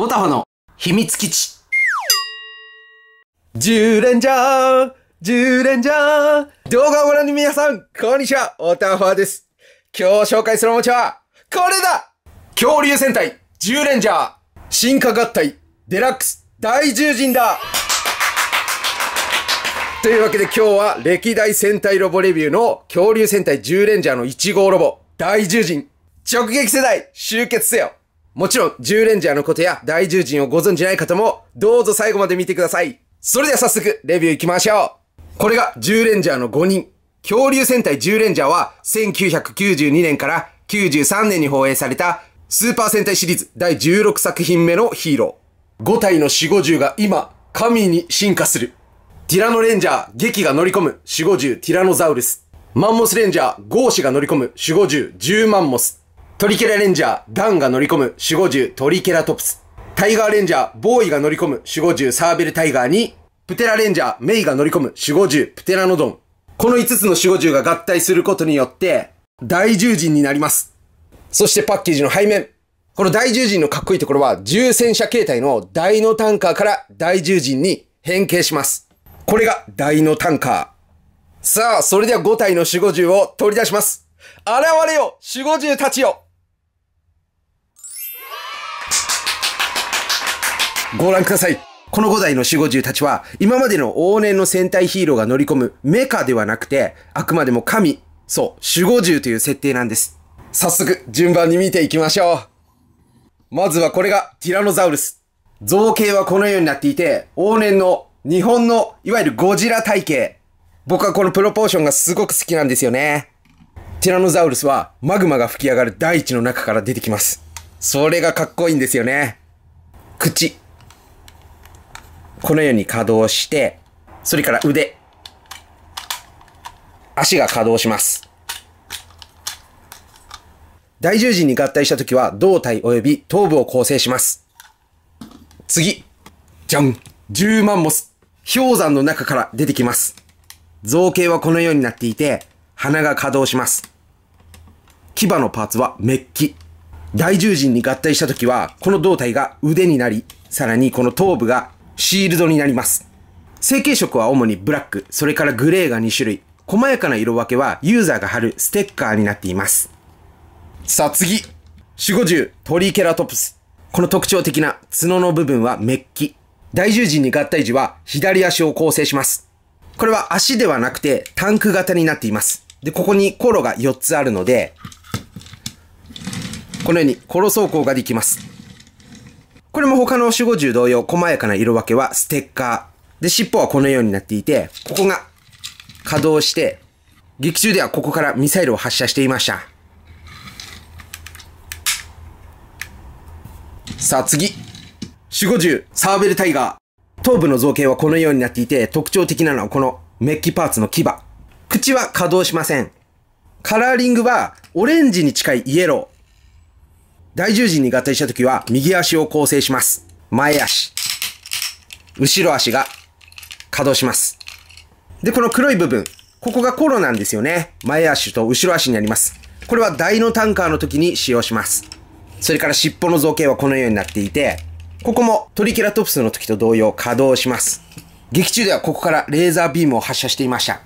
オタフの秘密基地。十レンジャー1レンジャー動画をご覧の皆さん、こんにちはオタファです。今日紹介するおもちゃは、これだ恐竜戦隊十レンジャー進化合体デラックス大獣人だというわけで今日は歴代戦隊ロボレビューの恐竜戦隊10レンジャーの1号ロボ大獣人直撃世代集結せよもちろん、10レンジャーのことや大獣人をご存じない方も、どうぞ最後まで見てください。それでは早速、レビュー行きましょう。これが10レンジャーの5人。恐竜戦隊10レンジャーは、1992年から93年に放映された、スーパー戦隊シリーズ第16作品目のヒーロー。5体の死後獣が今、神に進化する。ティラノレンジャー、劇が乗り込む、死五獣、ティラノザウルス。マンモスレンジャー、ゴーシが乗り込む、守護獣、ジュマンモス。トリケラレンジャー、ダンが乗り込む守護獣トリケラトプス。タイガーレンジャー、ボーイが乗り込む守護獣サーベルタイガーに、プテラレンジャー、メイが乗り込む守護獣プテラノドン。この5つの守護獣が合体することによって、大獣人になります。そしてパッケージの背面。この大獣人のかっこいいところは、重戦車形態の大のタンカーから大獣人に変形します。これが大のタンカー。さあ、それでは5体の守護獣を取り出します。現れよ守護獣たちよご覧くださいこの5台の守護獣たちは、今までの往年の戦隊ヒーローが乗り込むメカではなくて、あくまでも神、そう、守護獣という設定なんです。早速、順番に見ていきましょう。まずはこれがティラノザウルス。造形はこのようになっていて、往年の日本のいわゆるゴジラ体型。僕はこのプロポーションがすごく好きなんですよね。ティラノザウルスはマグマが吹き上がる大地の中から出てきます。それがかっこいいんですよね。口、このように稼働して、それから腕、足が稼働します。大獣人に合体した時は胴体及び頭部を構成します。次、じゃん !10 万モス氷山の中から出てきます。造形はこのようになっていて、鼻が稼働します。牙のパーツはメッキ。大獣人に合体した時は、この胴体が腕になり、さらにこの頭部がシールドになります。成型色は主にブラック、それからグレーが2種類。細やかな色分けはユーザーが貼るステッカーになっています。さあ次 !450 トリケラトプス。この特徴的な角の部分はメッキ。大獣人に合体時は左足を構成します。これは足ではなくてタンク型になっています。で、ここにコロが4つあるので、このようにコロ走行ができます。これも他の守護獣同様、細やかな色分けはステッカー。で、尻尾はこのようになっていて、ここが稼働して、劇中ではここからミサイルを発射していました。さあ次。守護獣、サーベルタイガー。頭部の造形はこのようになっていて、特徴的なのはこのメッキパーツの牙。口は稼働しません。カラーリングはオレンジに近いイエロー。大十字に合体した時は右足を構成します。前足、後ろ足が稼働します。で、この黒い部分、ここがコロなんですよね。前足と後ろ足になります。これは台のタンカーの時に使用します。それから尻尾の造形はこのようになっていて、ここもトリケラトプスの時と同様稼働します。劇中ではここからレーザービームを発射していました。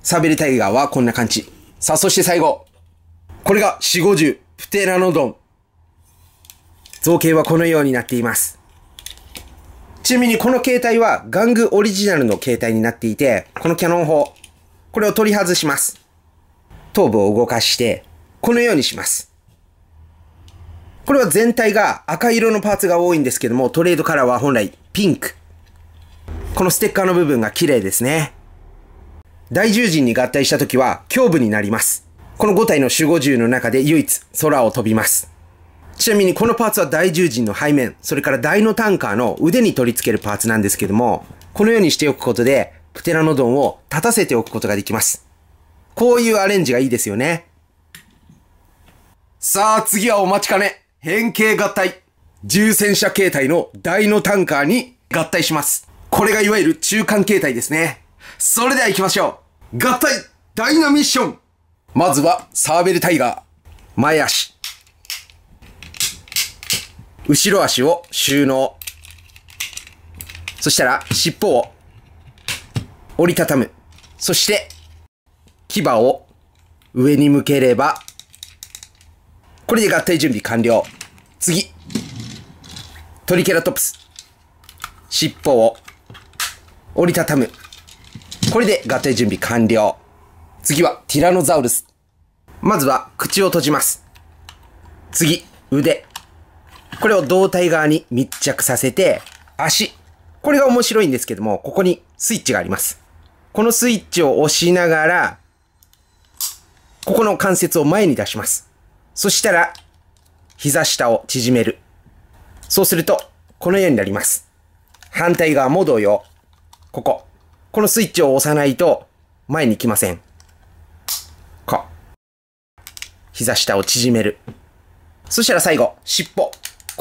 サベリタイガーはこんな感じ。さあ、そして最後。これが450プテラノドン造形はこのようになっています。ちなみにこの携帯は玩具オリジナルの携帯になっていて、このキャノン砲、これを取り外します。頭部を動かして、このようにします。これは全体が赤色のパーツが多いんですけども、トレードカラーは本来ピンク。このステッカーの部分が綺麗ですね。大獣人に合体した時は胸部になります。この5体の守護獣の中で唯一空を飛びます。ちなみにこのパーツは大獣人の背面、それから大のタンカーの腕に取り付けるパーツなんですけども、このようにしておくことで、プテラノドンを立たせておくことができます。こういうアレンジがいいですよね。さあ次はお待ちかね。変形合体。重戦車形態の大のタンカーに合体します。これがいわゆる中間形態ですね。それでは行きましょう。合体ダイナミッションまずはサーベルタイガー。前足、後ろ足を収納。そしたら、尻尾を折りたたむ。そして、牙を上に向ければ、これで合体準備完了。次。トリケラトプス。尻尾を折りたたむ。これで合体準備完了。次はティラノザウルス。まずは口を閉じます。次、腕。これを胴体側に密着させて、足。これが面白いんですけども、ここにスイッチがあります。このスイッチを押しながら、ここの関節を前に出します。そしたら、膝下を縮める。そうすると、このようになります。反対側も同様。ここ。このスイッチを押さないと、前に来ません。こ。膝下を縮める。そしたら最後、尻尾。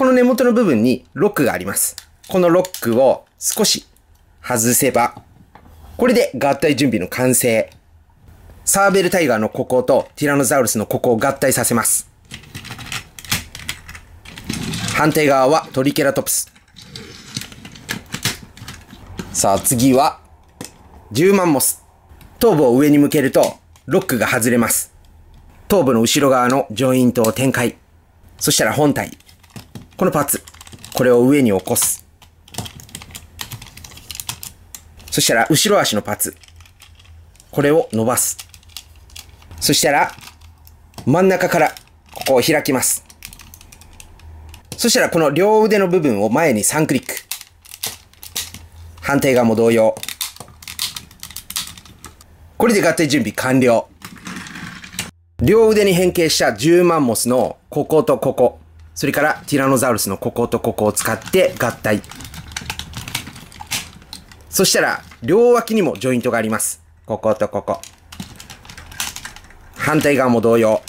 この根元の部分にロックがあります。このロックを少し外せば、これで合体準備の完成。サーベルタイガーのこことティラノザウルスのここを合体させます。反対側はトリケラトプス。さあ次は、10万モス。頭部を上に向けると、ロックが外れます。頭部の後ろ側のジョイントを展開。そしたら本体。このパーツ。これを上に起こす。そしたら、後ろ足のパーツ。これを伸ばす。そしたら、真ん中から、ここを開きます。そしたら、この両腕の部分を前に3クリック。反対側も同様。これで合体準備完了。両腕に変形した10万モスの、こことここ。それからティラノザウルスのこことここを使って合体。そしたら、両脇にもジョイントがあります。こことここ。反対側も同様。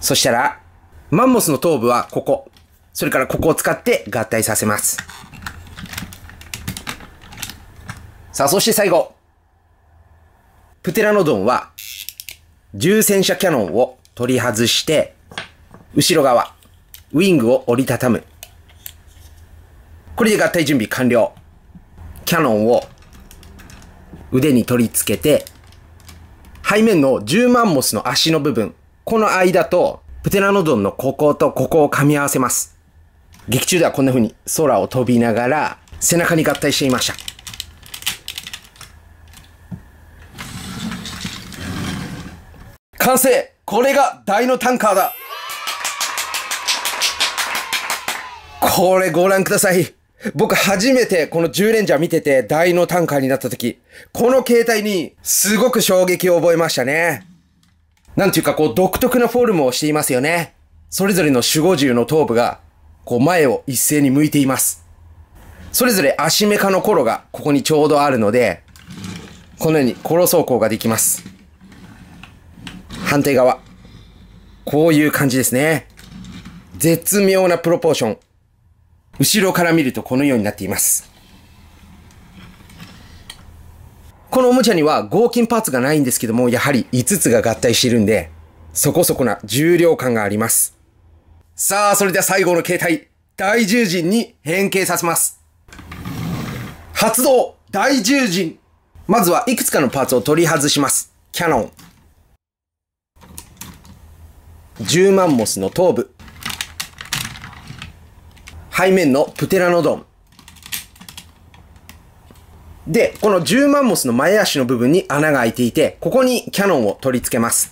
そしたら、マンモスの頭部はここ。それからここを使って合体させます。さあ、そして最後。プテラノドンは、重戦車キャノンを取り外して、後ろ側、ウィングを折りたたむ。これで合体準備完了。キャノンを腕に取り付けて、背面の10万モスの足の部分、この間と、プテラノドンのこことここを噛み合わせます。劇中ではこんな風に空を飛びながら、背中に合体していました。完成これが大のタンカーだこれご覧ください。僕初めてこの10レンジャー見てて大のカーになった時、この携帯にすごく衝撃を覚えましたね。なんていうかこう独特なフォルムをしていますよね。それぞれの守護獣の頭部がこう前を一斉に向いています。それぞれ足メカの頃がここにちょうどあるので、このようにコロ走行ができます。判定側。こういう感じですね。絶妙なプロポーション。後ろから見るとこのようになっています。このおもちゃには合金パーツがないんですけども、やはり5つが合体しているんで、そこそこな重量感があります。さあ、それでは最後の形態、大獣人に変形させます。発動大獣人まずはいくつかのパーツを取り外します。キャノン。10万モスの頭部。背面のプテラノドン。で、この10万モスの前足の部分に穴が開いていて、ここにキャノンを取り付けます。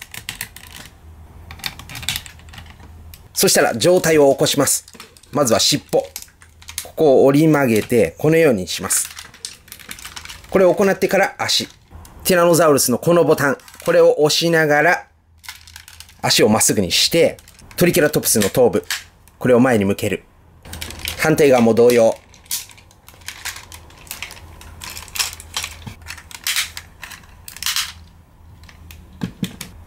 そしたら上体を起こします。まずは尻尾。ここを折り曲げて、このようにします。これを行ってから足。ティラノザウルスのこのボタン。これを押しながら、足をまっすぐにして、トリケラトプスの頭部。これを前に向ける。反対側も同様。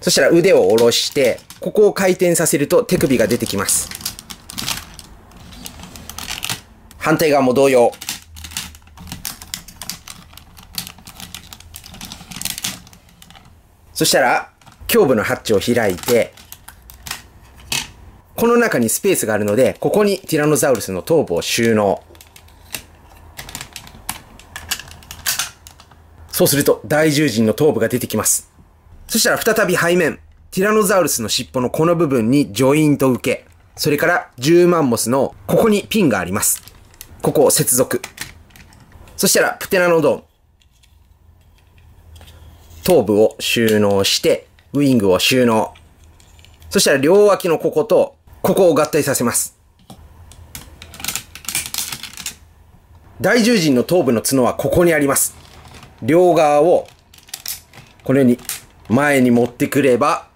そしたら腕を下ろして、ここを回転させると手首が出てきます。反対側も同様。そしたら、胸部のハッチを開いて、この中にスペースがあるので、ここにティラノザウルスの頭部を収納。そうすると、大獣人の頭部が出てきます。そしたら再び背面、ティラノザウルスの尻尾のこの部分にジョイント受け、それから10万モスのここにピンがあります。ここを接続。そしたら、プテラノドン。頭部を収納して、ウィングを収納。そしたら両脇のここと、ここを合体させます。大獣人の頭部の角はここにあります。両側を、このように前に持ってくれば、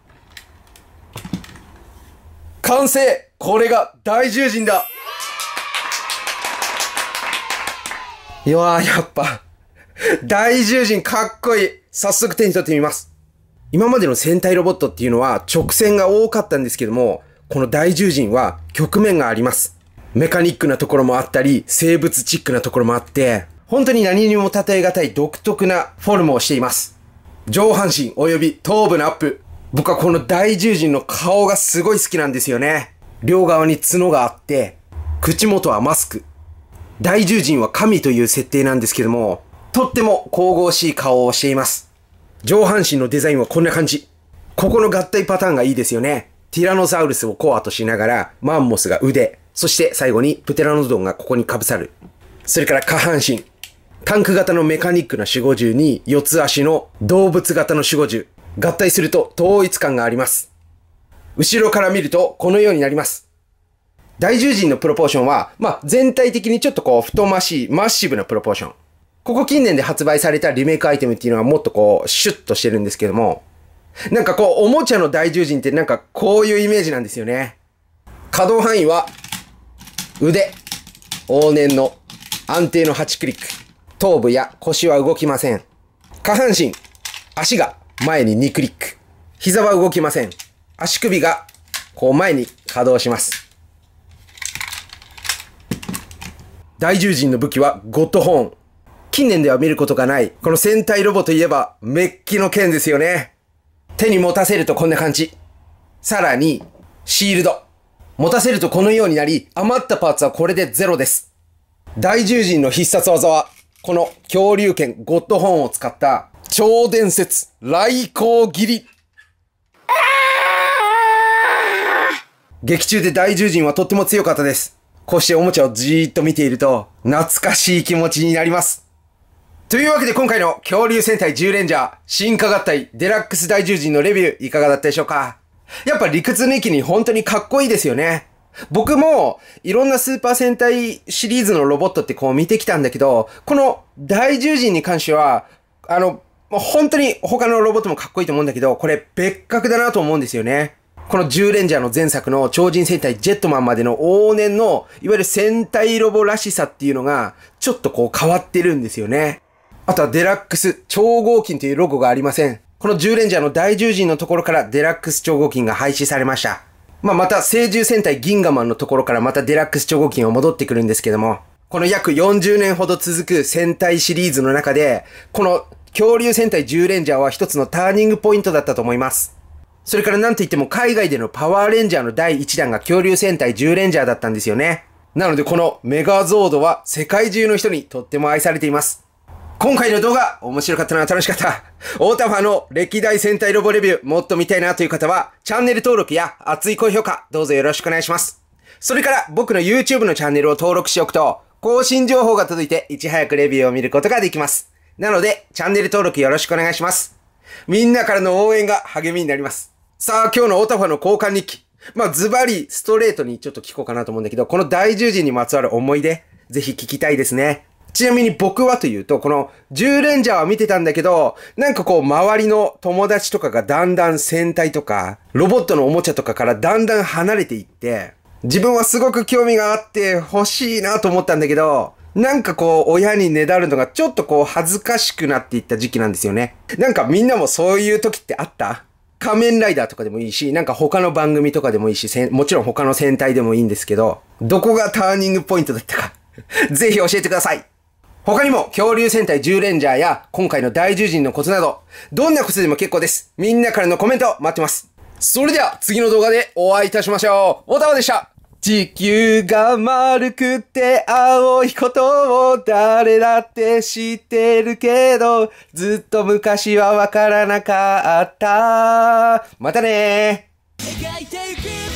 完成これが大獣人だいやー、やっぱ、大獣人かっこいい早速手に取ってみます。今までの戦隊ロボットっていうのは直線が多かったんですけども、この大獣人は局面があります。メカニックなところもあったり、生物チックなところもあって、本当に何にも例えたい独特なフォルムをしています。上半身及び頭部のアップ。僕はこの大獣人の顔がすごい好きなんですよね。両側に角があって、口元はマスク。大獣人は神という設定なんですけども、とっても神々しい顔をしています。上半身のデザインはこんな感じ。ここの合体パターンがいいですよね。ティラノサウルスをコアとしながら、マンモスが腕、そして最後にプテラノドンがここに被さる。それから下半身。タンク型のメカニックな守護獣に、四つ足の動物型の守護獣。合体すると統一感があります。後ろから見るとこのようになります。大獣人のプロポーションは、まあ、全体的にちょっとこう、太ましい、マッシブなプロポーション。ここ近年で発売されたリメイクアイテムっていうのはもっとこう、シュッとしてるんですけども、なんかこう、おもちゃの大獣人ってなんかこういうイメージなんですよね。可動範囲は、腕、往年の安定の8クリック。頭部や腰は動きません。下半身、足が前に2クリック。膝は動きません。足首がこう前に稼働します。大獣人の武器はゴッドホーン。近年では見ることがない、この戦隊ロボといえば、メッキの剣ですよね。手に持たせるとこんな感じ。さらに、シールド。持たせるとこのようになり、余ったパーツはこれでゼロです。大獣人の必殺技は、この恐竜剣ゴッドホーンを使った超伝説雷光斬り。劇中で大獣人はとっても強かったです。こうしておもちゃをじーっと見ていると、懐かしい気持ちになります。というわけで今回の恐竜戦隊10レンジャー、進化合体デラックス大獣人のレビューいかがだったでしょうかやっぱ理屈抜きに本当にかっこいいですよね。僕もいろんなスーパー戦隊シリーズのロボットってこう見てきたんだけど、この大獣人に関しては、あの、本当に他のロボットもかっこいいと思うんだけど、これ別格だなと思うんですよね。この10レンジャーの前作の超人戦隊ジェットマンまでの往年の、いわゆる戦隊ロボらしさっていうのが、ちょっとこう変わってるんですよね。あとはデラックス超合金というロゴがありません。この10レンジャーの大獣人のところからデラックス超合金が廃止されました。まあ、また、聖獣戦隊ギンガマンのところからまたデラックス超合金は戻ってくるんですけども、この約40年ほど続く戦隊シリーズの中で、この恐竜戦隊10レンジャーは一つのターニングポイントだったと思います。それからなんといっても海外でのパワーレンジャーの第1弾が恐竜戦隊10レンジャーだったんですよね。なのでこのメガゾードは世界中の人にとっても愛されています。今回の動画、面白かったな、楽しかった。ータファの歴代戦隊ロボレビュー、もっと見たいなという方は、チャンネル登録や熱い高評価、どうぞよろしくお願いします。それから僕の YouTube のチャンネルを登録しておくと、更新情報が届いて、いち早くレビューを見ることができます。なので、チャンネル登録よろしくお願いします。みんなからの応援が励みになります。さあ、今日のオタファの交換日記。まあ、ズバリ、ストレートにちょっと聞こうかなと思うんだけど、この大十人にまつわる思い出、ぜひ聞きたいですね。ちなみに僕はというと、この10レンジャーは見てたんだけど、なんかこう周りの友達とかがだんだん戦隊とか、ロボットのおもちゃとかからだんだん離れていって、自分はすごく興味があって欲しいなと思ったんだけど、なんかこう、親にねだるのがちょっとこう、恥ずかしくなっていった時期なんですよね。なんかみんなもそういう時ってあった仮面ライダーとかでもいいし、なんか他の番組とかでもいいし、もちろん他の戦隊でもいいんですけど、どこがターニングポイントだったかぜひ教えてください他にも、恐竜戦隊10レンジャーや、今回の大獣人のコツなど、どんなコツでも結構です。みんなからのコメント待ってます。それでは、次の動画でお会いいたしましょう。おたわでした地球が丸くて青いことを誰だって知ってるけど、ずっと昔はわからなかった。またねー。